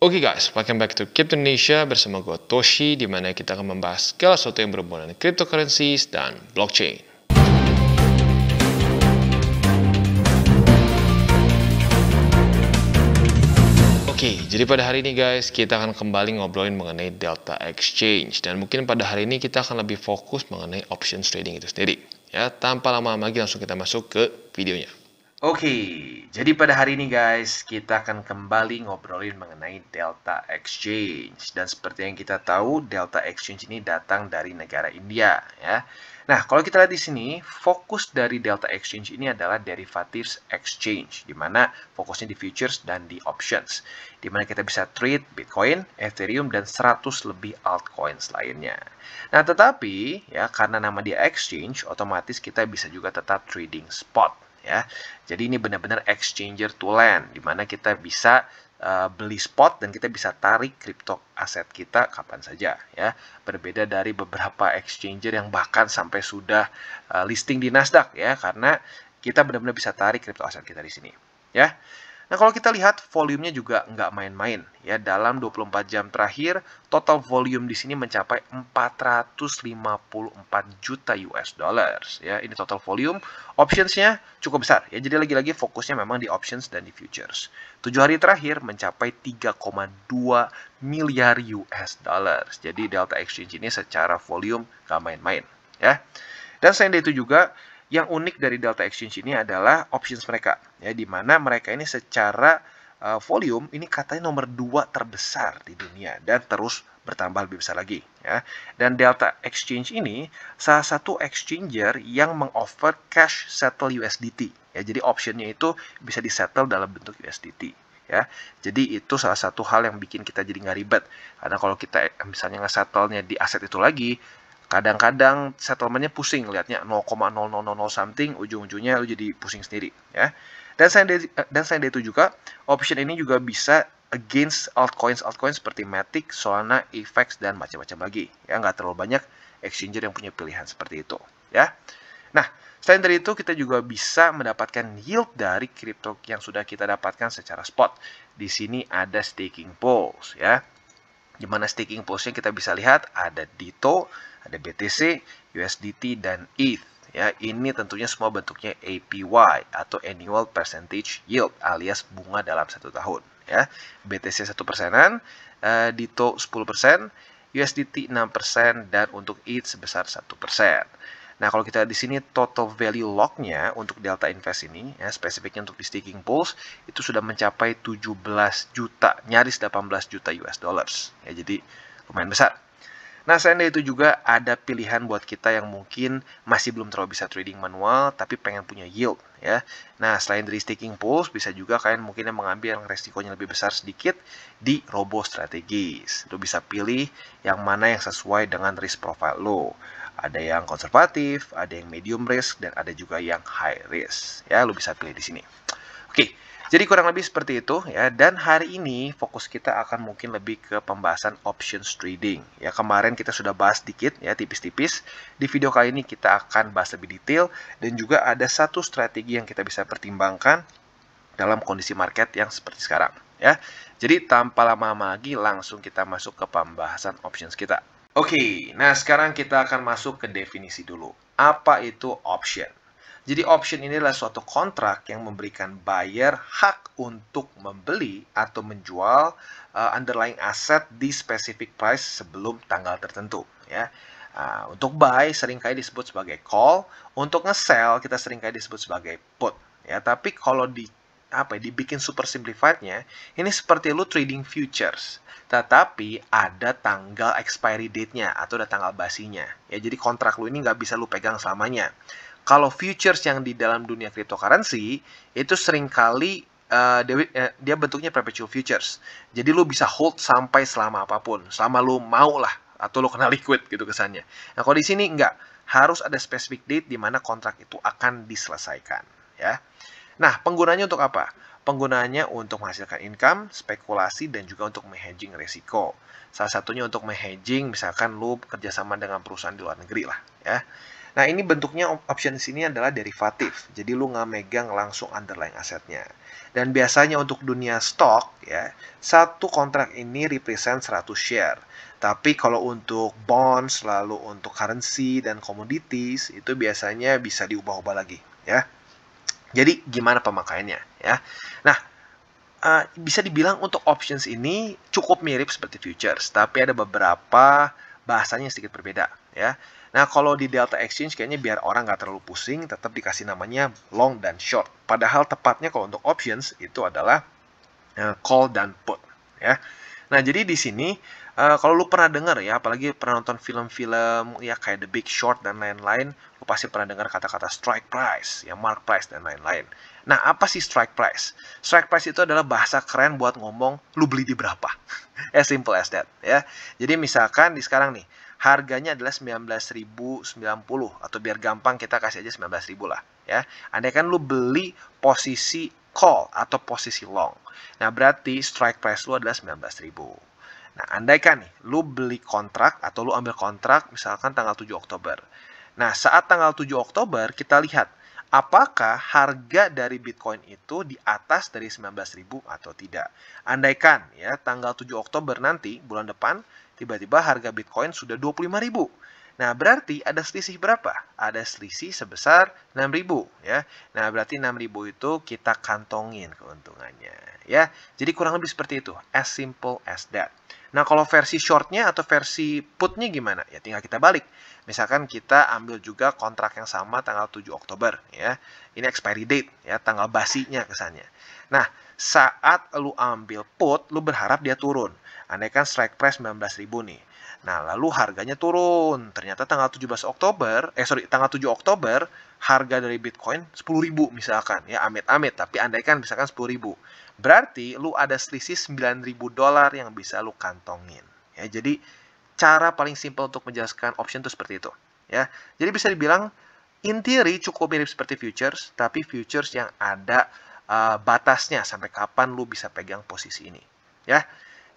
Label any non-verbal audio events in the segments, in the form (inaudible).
Oke okay guys, welcome back to Crypto Indonesia bersama gue Toshi di mana kita akan membahas segala sesuatu yang berhubungan dengan cryptocurrency dan blockchain. Oke, okay, jadi pada hari ini guys, kita akan kembali ngobrolin mengenai Delta Exchange dan mungkin pada hari ini kita akan lebih fokus mengenai options trading itu sendiri. Ya, tanpa lama-lama lagi langsung kita masuk ke videonya. Oke, jadi pada hari ini guys, kita akan kembali ngobrolin mengenai Delta Exchange. Dan seperti yang kita tahu, Delta Exchange ini datang dari negara India. ya. Nah, kalau kita lihat di sini, fokus dari Delta Exchange ini adalah derivatives exchange, di mana fokusnya di futures dan di options, di mana kita bisa trade Bitcoin, Ethereum, dan 100 lebih altcoins lainnya. Nah, tetapi ya karena nama dia exchange, otomatis kita bisa juga tetap trading spot ya. Jadi ini benar-benar exchanger to land di mana kita bisa uh, beli spot dan kita bisa tarik kripto aset kita kapan saja ya. Berbeda dari beberapa exchanger yang bahkan sampai sudah uh, listing di Nasdaq ya karena kita benar-benar bisa tarik kripto aset kita di sini ya. Nah, kalau kita lihat volumenya juga nggak main-main. ya Dalam 24 jam terakhir, total volume di sini mencapai 454 juta US dollars. Ya, ini total volume. Optionsnya cukup besar. ya Jadi lagi-lagi fokusnya memang di options dan di futures. 7 hari terakhir mencapai 3,2 miliar US dollars. Jadi Delta Exchange ini secara volume nggak main-main. ya Dan selain itu juga, yang unik dari Delta Exchange ini adalah options mereka, ya, di mana mereka ini secara uh, volume ini katanya nomor dua terbesar di dunia dan terus bertambah lebih besar lagi. Ya. Dan Delta Exchange ini salah satu exchanger yang mengoffer cash settle USDT. Ya, jadi optionnya itu bisa disettle dalam bentuk USDT ya. Jadi itu salah satu hal yang bikin kita jadi nggak ribet. Karena kalau kita misalnya ngesetelnya di aset itu lagi, kadang-kadang settlementnya pusing lihatnya 0,0000 something ujung-ujungnya lu jadi pusing sendiri ya dan selain dari, dan selain dari itu juga option ini juga bisa against altcoins altcoins seperti Matic, Solana, efex dan macam-macam lagi ya nggak terlalu banyak exchanger yang punya pilihan seperti itu ya nah Selain dari itu, kita juga bisa mendapatkan yield dari kripto yang sudah kita dapatkan secara spot. Di sini ada staking pools ya. Gimana staking postnya kita bisa lihat ada DITO, ada BTC, USDT, dan ETH. Ya, ini tentunya semua bentuknya APY atau Annual Percentage Yield alias bunga dalam satu tahun. Ya, BTC satu persenan, uh, eh, DITO sepuluh persen, USDT enam persen, dan untuk ETH sebesar satu persen. Nah, kalau kita di sini total value lock-nya untuk Delta Invest ini, ya, spesifiknya untuk di staking pools, itu sudah mencapai 17 juta, nyaris 18 juta US dollars. Ya, jadi lumayan besar. Nah, selain itu juga ada pilihan buat kita yang mungkin masih belum terlalu bisa trading manual, tapi pengen punya yield. ya. Nah, selain dari staking pools, bisa juga kalian mungkin yang mengambil yang resikonya lebih besar sedikit di robo strategis. itu bisa pilih yang mana yang sesuai dengan risk profile low ada yang konservatif, ada yang medium risk, dan ada juga yang high risk. Ya, lu bisa pilih di sini. Oke, jadi kurang lebih seperti itu ya. Dan hari ini fokus kita akan mungkin lebih ke pembahasan options trading. Ya, kemarin kita sudah bahas sedikit ya, tipis-tipis. Di video kali ini kita akan bahas lebih detail dan juga ada satu strategi yang kita bisa pertimbangkan dalam kondisi market yang seperti sekarang ya. Jadi tanpa lama-lama lagi langsung kita masuk ke pembahasan options kita. Oke, okay, nah sekarang kita akan masuk ke definisi dulu. Apa itu option? Jadi option ini adalah suatu kontrak yang memberikan buyer hak untuk membeli atau menjual uh, underlying aset di specific price sebelum tanggal tertentu, ya. Uh, untuk buy seringkali disebut sebagai call, untuk nge-sell kita seringkali disebut sebagai put, ya. Tapi kalau di apa ya, dibikin super simplifiednya ini seperti lo trading futures tetapi ada tanggal expiry date-nya atau ada tanggal basinya ya jadi kontrak lo ini nggak bisa lo pegang selamanya kalau futures yang di dalam dunia cryptocurrency itu seringkali Uh, dia, eh, dia bentuknya perpetual futures. Jadi lo bisa hold sampai selama apapun, selama lo mau lah atau lo kena (laughs) liquid gitu kesannya. Nah, kalau di sini nggak harus ada specific date di mana kontrak itu akan diselesaikan, ya. Nah, penggunanya untuk apa? Penggunanya untuk menghasilkan income, spekulasi, dan juga untuk menghedging risiko. Salah satunya untuk menghedging, misalkan lu kerjasama dengan perusahaan di luar negeri lah, ya. Nah, ini bentuknya option sini adalah derivatif. Jadi lu nggak megang langsung underlying asetnya. Dan biasanya untuk dunia stok, ya, satu kontrak ini represent 100 share. Tapi kalau untuk bonds, lalu untuk currency dan commodities, itu biasanya bisa diubah-ubah lagi, ya. Jadi gimana pemakaiannya ya. Nah, uh, bisa dibilang untuk options ini cukup mirip seperti futures, tapi ada beberapa bahasanya yang sedikit berbeda ya. Nah, kalau di Delta Exchange kayaknya biar orang nggak terlalu pusing, tetap dikasih namanya long dan short. Padahal tepatnya kalau untuk options itu adalah uh, call dan put ya. Nah, jadi di sini uh, kalau lu pernah dengar ya, apalagi pernah nonton film-film ya kayak The Big Short dan lain-lain, pasti pernah dengar kata-kata strike price, ya mark price dan lain-lain. Nah, apa sih strike price? Strike price itu adalah bahasa keren buat ngomong lu beli di berapa. (laughs) as simple as that, ya. Jadi misalkan di sekarang nih, harganya adalah 19.090 atau biar gampang kita kasih aja 19.000 lah, ya. Andai kan lu beli posisi call atau posisi long. Nah, berarti strike price lu adalah 19.000. Nah, andaikan nih, lu beli kontrak atau lu ambil kontrak misalkan tanggal 7 Oktober. Nah, saat tanggal 7 Oktober kita lihat apakah harga dari Bitcoin itu di atas dari 19.000 atau tidak. Andaikan ya tanggal 7 Oktober nanti bulan depan tiba-tiba harga Bitcoin sudah 25.000. Nah, berarti ada selisih berapa? Ada selisih sebesar 6.000 ya. Nah, berarti 6.000 itu kita kantongin keuntungannya ya. Jadi kurang lebih seperti itu, as simple as that. Nah, kalau versi shortnya atau versi putnya gimana? Ya tinggal kita balik. Misalkan kita ambil juga kontrak yang sama tanggal 7 Oktober ya. Ini expiry date ya, tanggal basinya kesannya. Nah, saat lu ambil put, lu berharap dia turun. Andaikan strike price 19.000 nih. Nah, lalu harganya turun. Ternyata tanggal 17 Oktober, eh sorry, tanggal 7 Oktober, harga dari Bitcoin ribu misalkan. Ya, amit-amit, tapi andaikan misalkan ribu Berarti lu ada selisih ribu dolar yang bisa lu kantongin. Ya, jadi cara paling simpel untuk menjelaskan option itu seperti itu. Ya, jadi bisa dibilang in theory cukup mirip seperti futures, tapi futures yang ada uh, batasnya sampai kapan lu bisa pegang posisi ini. Ya,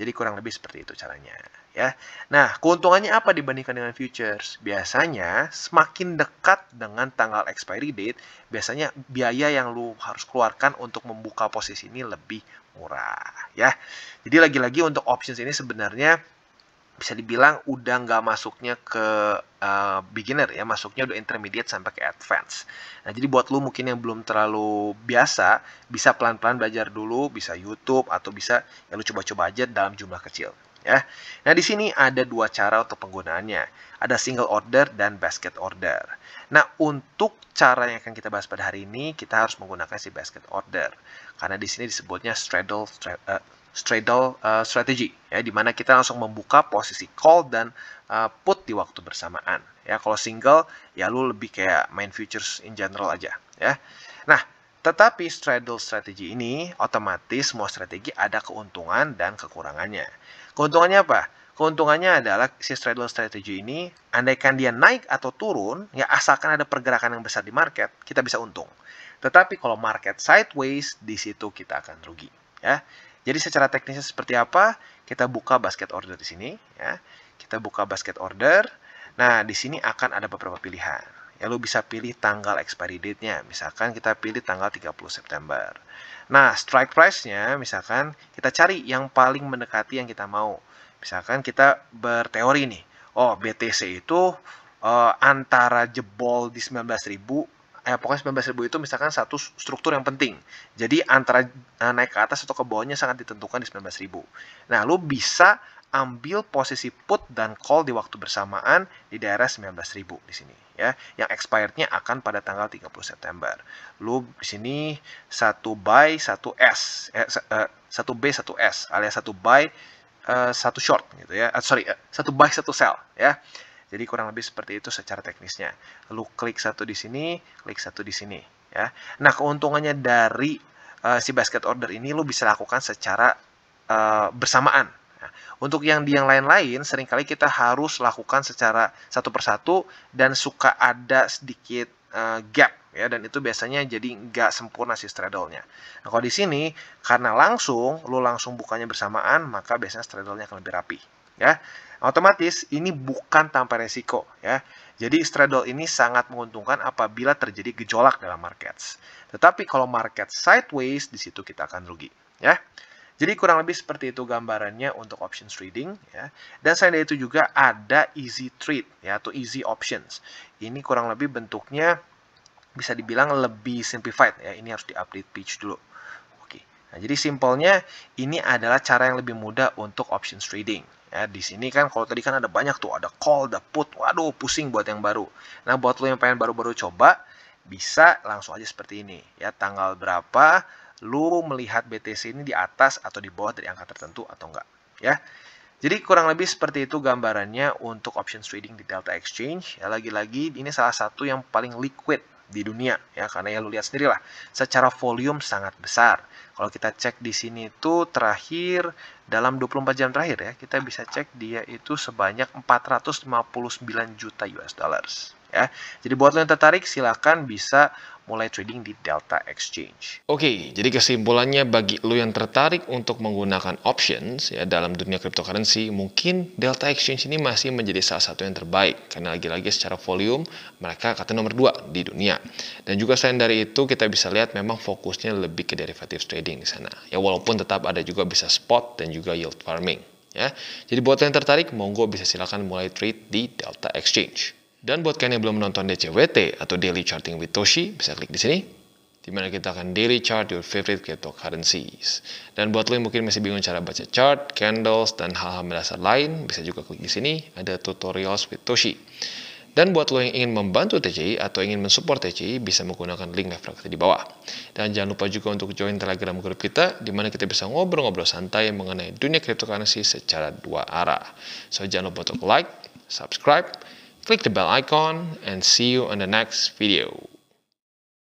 jadi kurang lebih seperti itu caranya ya. Nah, keuntungannya apa dibandingkan dengan futures? Biasanya semakin dekat dengan tanggal expiry date, biasanya biaya yang lu harus keluarkan untuk membuka posisi ini lebih murah ya. Jadi lagi-lagi untuk options ini sebenarnya bisa dibilang udah nggak masuknya ke uh, beginner ya, masuknya udah intermediate sampai ke advance. Nah, jadi buat lo mungkin yang belum terlalu biasa, bisa pelan-pelan belajar dulu, bisa YouTube atau bisa ya lu coba-coba aja dalam jumlah kecil ya. Nah, di sini ada dua cara untuk penggunaannya. Ada single order dan basket order. Nah, untuk cara yang akan kita bahas pada hari ini, kita harus menggunakan si basket order. Karena di sini disebutnya straddle, eh, straddle uh, strategy ya di mana kita langsung membuka posisi call dan uh, put di waktu bersamaan ya kalau single ya lu lebih kayak main futures in general aja ya nah tetapi straddle strategy ini otomatis semua strategi ada keuntungan dan kekurangannya keuntungannya apa keuntungannya adalah si straddle strategy ini andaikan dia naik atau turun ya asalkan ada pergerakan yang besar di market kita bisa untung tetapi kalau market sideways di situ kita akan rugi ya jadi secara teknisnya seperti apa? Kita buka basket order di sini ya. Kita buka basket order. Nah, di sini akan ada beberapa pilihan. Ya lo bisa pilih tanggal expiry date-nya. Misalkan kita pilih tanggal 30 September. Nah, strike price-nya misalkan kita cari yang paling mendekati yang kita mau. Misalkan kita berteori nih. Oh, BTC itu uh, antara jebol di 19.000 eh, pokoknya 19 ribu itu misalkan satu struktur yang penting. Jadi antara eh, naik ke atas atau ke bawahnya sangat ditentukan di 19 ribu. Nah, lu bisa ambil posisi put dan call di waktu bersamaan di daerah 19.000 di sini ya yang expirednya akan pada tanggal 30 September. Lu di sini 1 buy 1 S eh, 1 eh, B 1 S alias 1 buy eh, 1 short gitu ya. Eh, sorry, uh, eh, 1 buy 1 sell ya. Jadi kurang lebih seperti itu secara teknisnya. Lu klik satu di sini, klik satu di sini, ya. Nah, keuntungannya dari uh, si basket order ini lu bisa lakukan secara uh, bersamaan. Nah, untuk yang di yang lain-lain, seringkali kita harus lakukan secara satu persatu dan suka ada sedikit uh, gap ya dan itu biasanya jadi nggak sempurna si straddle-nya. Nah, kalau di sini karena langsung lu langsung bukanya bersamaan, maka biasanya straddle-nya akan lebih rapi ya otomatis ini bukan tanpa resiko ya. Jadi straddle ini sangat menguntungkan apabila terjadi gejolak dalam market Tetapi kalau market sideways di situ kita akan rugi ya. Jadi kurang lebih seperti itu gambarannya untuk options trading ya. Dan selain itu juga ada easy trade ya atau easy options. Ini kurang lebih bentuknya bisa dibilang lebih simplified ya. Ini harus diupdate pitch dulu. Oke. Nah, jadi simpelnya ini adalah cara yang lebih mudah untuk options trading. Ya, di sini kan kalau tadi kan ada banyak tuh, ada call, ada put. Waduh, pusing buat yang baru. Nah, buat lo yang pengen baru-baru coba, bisa langsung aja seperti ini. Ya, tanggal berapa lu melihat BTC ini di atas atau di bawah dari angka tertentu atau enggak. Ya. Jadi kurang lebih seperti itu gambarannya untuk options trading di Delta Exchange. Ya, lagi-lagi ini salah satu yang paling liquid di dunia ya karena ya lu lihat sendiri lah secara volume sangat besar. Kalau kita cek di sini itu terakhir dalam 24 jam terakhir ya kita bisa cek dia itu sebanyak 459 juta US dollars ya. Jadi buat lo yang tertarik silahkan bisa mulai trading di Delta Exchange. Oke, okay, jadi kesimpulannya bagi lo yang tertarik untuk menggunakan options ya dalam dunia cryptocurrency, mungkin Delta Exchange ini masih menjadi salah satu yang terbaik karena lagi-lagi secara volume mereka kata nomor dua di dunia. Dan juga selain dari itu kita bisa lihat memang fokusnya lebih ke derivative trading di sana. Ya walaupun tetap ada juga bisa spot dan juga yield farming. Ya, jadi buat yang tertarik, monggo bisa silakan mulai trade di Delta Exchange. Dan buat kalian yang belum menonton DCWT atau Daily Charting with Toshi, bisa klik di sini. Di mana kita akan daily chart your favorite cryptocurrencies. Dan buat lo yang mungkin masih bingung cara baca chart, candles, dan hal-hal mendasar lain, bisa juga klik di sini, ada tutorials with Toshi. Dan buat lo yang ingin membantu TCI atau ingin mensupport TCI, bisa menggunakan link referral di bawah. Dan jangan lupa juga untuk join Telegram grup kita, di mana kita bisa ngobrol-ngobrol santai mengenai dunia cryptocurrency secara dua arah. So, jangan lupa untuk like, subscribe, click the bell icon and see you on the next video.